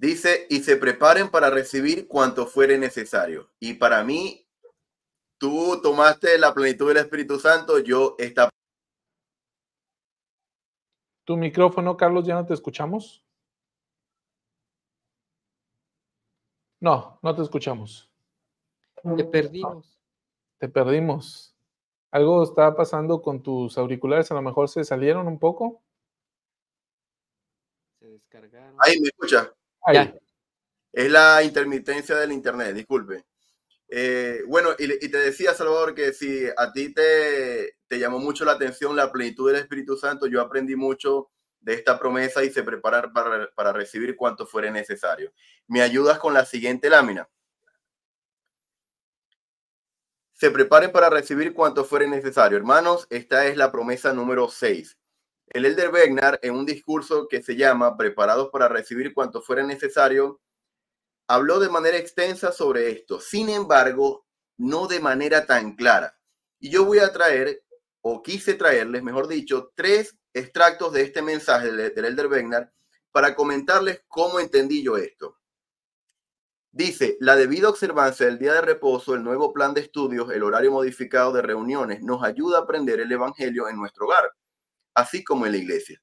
Dice, y se preparen para recibir cuanto fuere necesario. Y para mí, tú tomaste la plenitud del Espíritu Santo, yo esta... Tu micrófono, Carlos, ya no te escuchamos. No, no te escuchamos. Te perdimos. Te perdimos. Algo está pasando con tus auriculares, a lo mejor se salieron un poco. Se descargaron. Ahí me escucha. Es la intermitencia del Internet, disculpe. Eh, bueno, y, te decía, Salvador, que si a ti te, te llamó mucho la atención la plenitud del Espíritu Santo, yo aprendí mucho de esta promesa y se preparar para, para recibir cuanto fuere necesario. ¿Me ayudas con la siguiente lámina? Se preparen para recibir cuanto fuere necesario. Hermanos, esta es la promesa número 6. El elder Wegner, en un discurso que se llama Preparados para recibir cuanto fuera necesario, habló de manera extensa sobre esto, sin embargo, no de manera tan clara. Y yo voy a traer, o quise traerles, mejor dicho, tres extractos de este mensaje del elder Wegner para comentarles cómo entendí yo esto. Dice, la debida observancia del día de reposo, el nuevo plan de estudios, el horario modificado de reuniones, nos ayuda a aprender el Evangelio en nuestro hogar así como en la iglesia.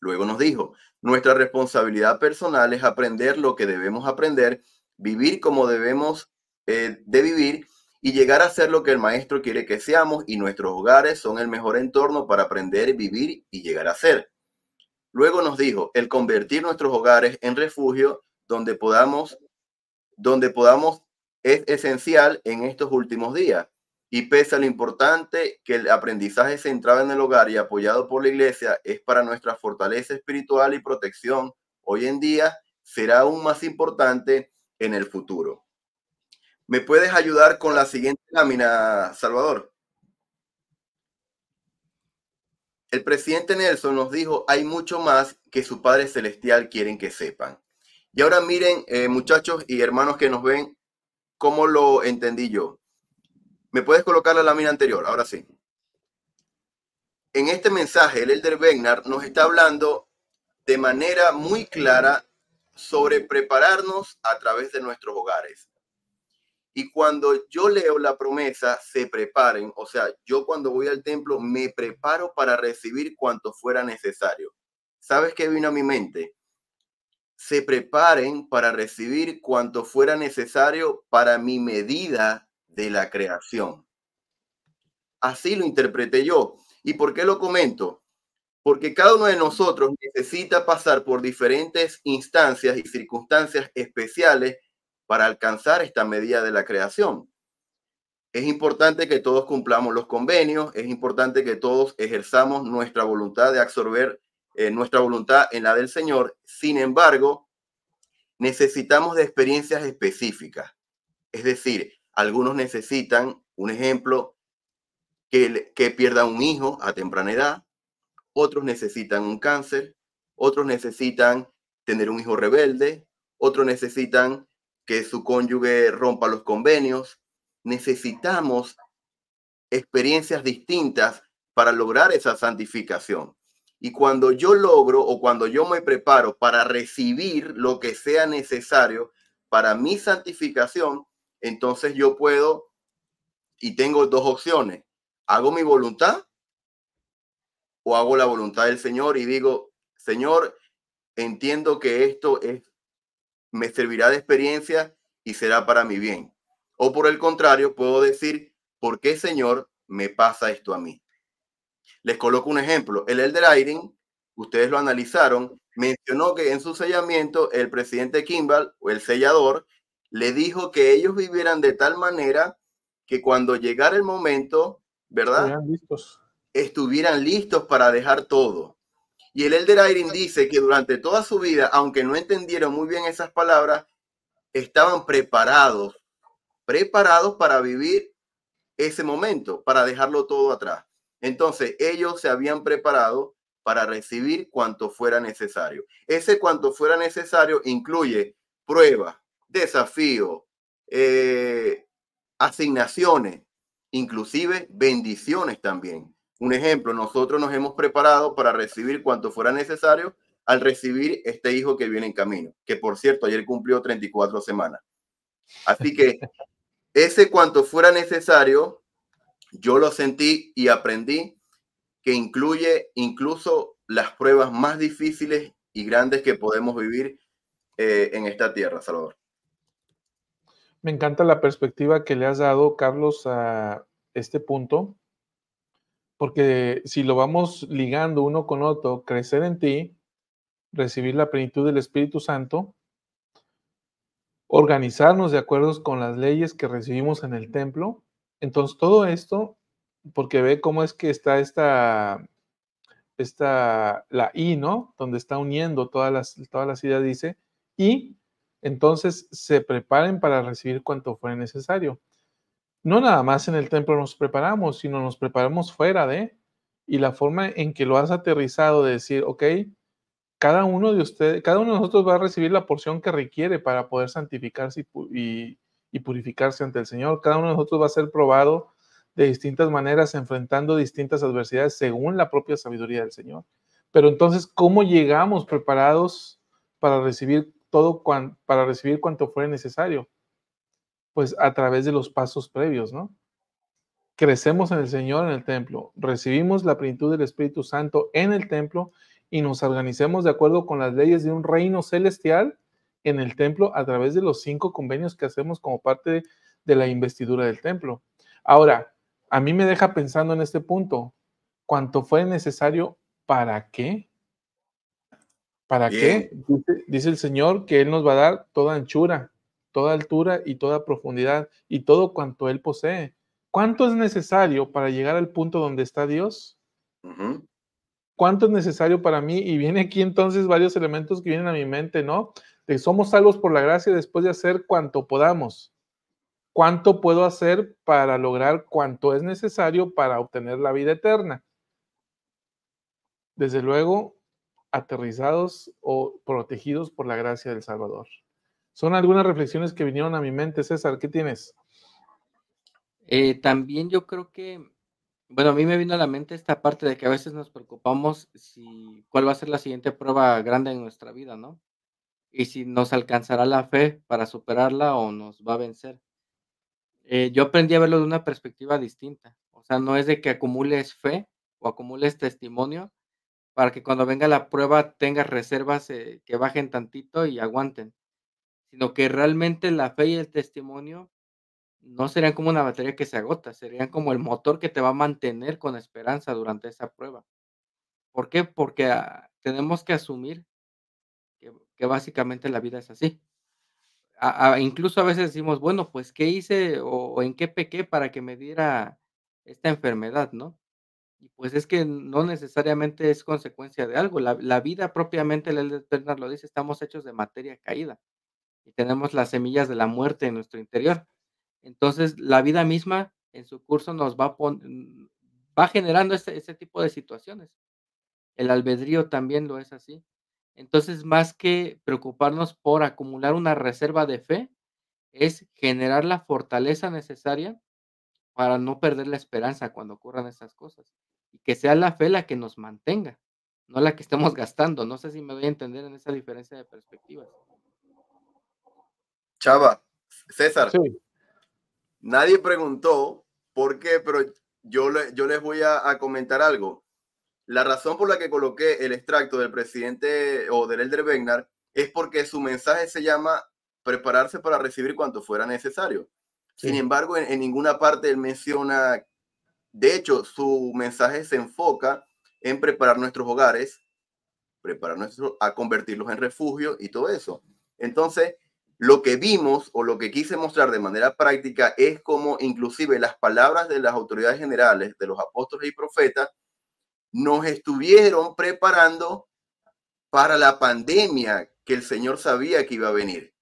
Luego nos dijo, nuestra responsabilidad personal es aprender lo que debemos aprender, vivir como debemos eh, de vivir y llegar a ser lo que el maestro quiere que seamos y nuestros hogares son el mejor entorno para aprender, vivir y llegar a ser. Luego nos dijo, el convertir nuestros hogares en refugio donde podamos, donde podamos es esencial en estos últimos días y pese a lo importante que el aprendizaje centrado en el hogar y apoyado por la iglesia es para nuestra fortaleza espiritual y protección hoy en día, será aún más importante en el futuro. ¿Me puedes ayudar con la siguiente lámina, Salvador? El presidente Nelson nos dijo, hay mucho más que su Padre Celestial quieren que sepan. Y ahora miren, eh, muchachos y hermanos que nos ven, cómo lo entendí yo. Me puedes colocar la lámina anterior, ahora sí. En este mensaje, el Elder Begnar nos está hablando de manera muy clara sobre prepararnos a través de nuestros hogares. Y cuando yo leo la promesa, se preparen, o sea, yo cuando voy al templo me preparo para recibir cuanto fuera necesario. ¿Sabes qué vino a mi mente? Se preparen para recibir cuanto fuera necesario para mi medida de la creación. Así lo interpreté yo. ¿Y por qué lo comento? Porque cada uno de nosotros necesita pasar por diferentes instancias y circunstancias especiales para alcanzar esta medida de la creación. Es importante que todos cumplamos los convenios, es importante que todos ejerzamos nuestra voluntad de absorber eh, nuestra voluntad en la del Señor. Sin embargo, necesitamos de experiencias específicas. Es decir, algunos necesitan, un ejemplo, que, que pierda un hijo a temprana edad, otros necesitan un cáncer, otros necesitan tener un hijo rebelde, otros necesitan que su cónyuge rompa los convenios. Necesitamos experiencias distintas para lograr esa santificación. Y cuando yo logro o cuando yo me preparo para recibir lo que sea necesario para mi santificación, entonces yo puedo y tengo dos opciones. Hago mi voluntad o hago la voluntad del Señor y digo, Señor, entiendo que esto es, me servirá de experiencia y será para mi bien. O por el contrario, puedo decir, ¿por qué Señor me pasa esto a mí? Les coloco un ejemplo. El Elder Aydin, ustedes lo analizaron, mencionó que en su sellamiento el presidente Kimball, o el sellador, le dijo que ellos vivieran de tal manera que cuando llegara el momento, ¿verdad? Estuvieran listos, Estuvieran listos para dejar todo. Y el Elder Irene dice que durante toda su vida, aunque no entendieron muy bien esas palabras, estaban preparados, preparados para vivir ese momento, para dejarlo todo atrás. Entonces, ellos se habían preparado para recibir cuanto fuera necesario. Ese cuanto fuera necesario incluye pruebas, desafío, eh, asignaciones, inclusive bendiciones también. Un ejemplo, nosotros nos hemos preparado para recibir cuanto fuera necesario al recibir este hijo que viene en camino, que por cierto ayer cumplió 34 semanas. Así que ese cuanto fuera necesario, yo lo sentí y aprendí que incluye incluso las pruebas más difíciles y grandes que podemos vivir eh, en esta tierra, Salvador. Me encanta la perspectiva que le has dado, Carlos, a este punto, porque si lo vamos ligando uno con otro, crecer en ti, recibir la plenitud del Espíritu Santo, organizarnos de acuerdo con las leyes que recibimos en el templo. Entonces, todo esto, porque ve cómo es que está esta, esta la I, ¿no? Donde está uniendo todas las, todas las ideas, dice, y entonces se preparen para recibir cuanto fuera necesario. No nada más en el templo nos preparamos, sino nos preparamos fuera de. Y la forma en que lo has aterrizado de decir, ok, cada uno de ustedes, cada uno de nosotros va a recibir la porción que requiere para poder santificarse y, y purificarse ante el Señor. Cada uno de nosotros va a ser probado de distintas maneras, enfrentando distintas adversidades según la propia sabiduría del Señor. Pero entonces, ¿cómo llegamos preparados para recibir todo para recibir cuanto fuera necesario, pues a través de los pasos previos, ¿no? Crecemos en el Señor en el templo, recibimos la plenitud del Espíritu Santo en el templo y nos organicemos de acuerdo con las leyes de un reino celestial en el templo a través de los cinco convenios que hacemos como parte de, de la investidura del templo. Ahora, a mí me deja pensando en este punto, cuanto fue necesario, ¿para qué? ¿Para qué? Dice, el Señor que Él nos va a dar toda anchura, toda altura y toda profundidad y todo cuanto Él posee. ¿Cuánto es necesario para llegar al punto donde está Dios? ¿Cuánto es necesario para mí? Y viene aquí entonces varios elementos que vienen a mi mente, ¿no? De somos salvos por la gracia después de hacer cuanto podamos. ¿Cuánto puedo hacer para lograr cuanto es necesario para obtener la vida eterna? Desde luego, aterrizados o protegidos por la gracia del Salvador. Son algunas reflexiones que vinieron a mi mente, César. ¿Qué tienes? Eh, también yo creo que, bueno, a mí me vino a la mente esta parte de que a veces nos preocupamos si cuál va a ser la siguiente prueba grande en nuestra vida, ¿no? Y si nos alcanzará la fe para superarla o nos va a vencer. Eh, yo aprendí a verlo de una perspectiva distinta. O sea, no es de que acumules fe o acumules testimonio, para que cuando venga la prueba tengas reservas eh, que bajen tantito y aguanten, sino que realmente la fe y el testimonio no serían como una batería que se agota, serían como el motor que te va a mantener con esperanza durante esa prueba. ¿Por qué? Porque ah, tenemos que asumir que, básicamente la vida es así. incluso a veces decimos, bueno, pues, ¿qué hice o, o en qué pequé para que me diera esta enfermedad, no? Y pues es que no necesariamente es consecuencia de algo. La, vida propiamente, el Elder lo dice, estamos hechos de materia caída y tenemos las semillas de la muerte en nuestro interior. Entonces, la vida misma en su curso nos va, va generando ese tipo de situaciones. El albedrío también lo es así. Entonces, más que preocuparnos por acumular una reserva de fe, es generar la fortaleza necesaria para no perder la esperanza cuando ocurran esas cosas que sea la fe la que nos mantenga, no la que estemos gastando. No sé si me voy a entender en esa diferencia de perspectivas. Chava, César, nadie preguntó por qué, pero yo, le, yo les voy a, comentar algo. La razón por la que coloqué el extracto del presidente o del Elder Wegner es porque su mensaje se llama prepararse para recibir cuanto fuera necesario. Sin embargo, en, en, ninguna parte él menciona de hecho, su mensaje se enfoca en preparar nuestros hogares, preparar a convertirlos en refugio y todo eso. Entonces, lo que vimos o lo que quise mostrar de manera práctica es como inclusive las palabras de las autoridades generales, de los apóstoles y profetas, nos estuvieron preparando para la pandemia que el Señor sabía que iba a venir.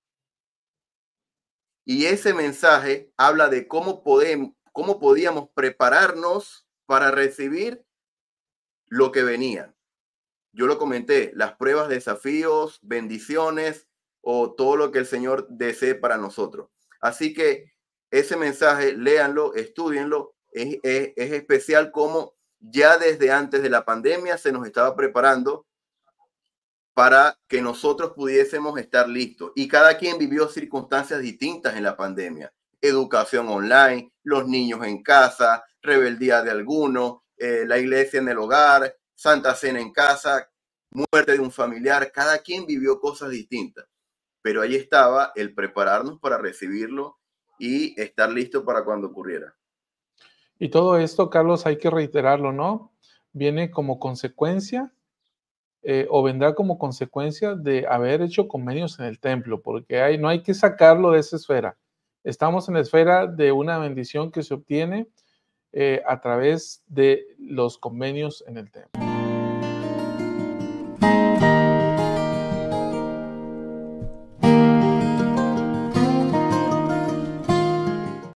Y ese mensaje habla de cómo podemos, cómo podíamos prepararnos para recibir lo que venía. Yo lo comenté, las pruebas, desafíos, bendiciones o todo lo que el Señor desee para nosotros. Así que ese mensaje, léanlo, estudienlo. Es, es, es especial como ya desde antes de la pandemia se nos estaba preparando para que nosotros pudiésemos estar listos. Y cada quien vivió circunstancias distintas en la pandemia educación online, los niños en casa, rebeldía de algunos, eh, la iglesia en el hogar, Santa Cena en casa, muerte de un familiar, cada quien vivió cosas distintas, pero ahí estaba el prepararnos para recibirlo y estar listo para cuando ocurriera. Y todo esto, Carlos, hay que reiterarlo, ¿no? Viene como consecuencia eh, o vendrá como consecuencia de haber hecho convenios en el templo, porque hay, no hay que sacarlo de esa esfera. Estamos en la esfera de una bendición que se obtiene eh, a través de los convenios en el templo.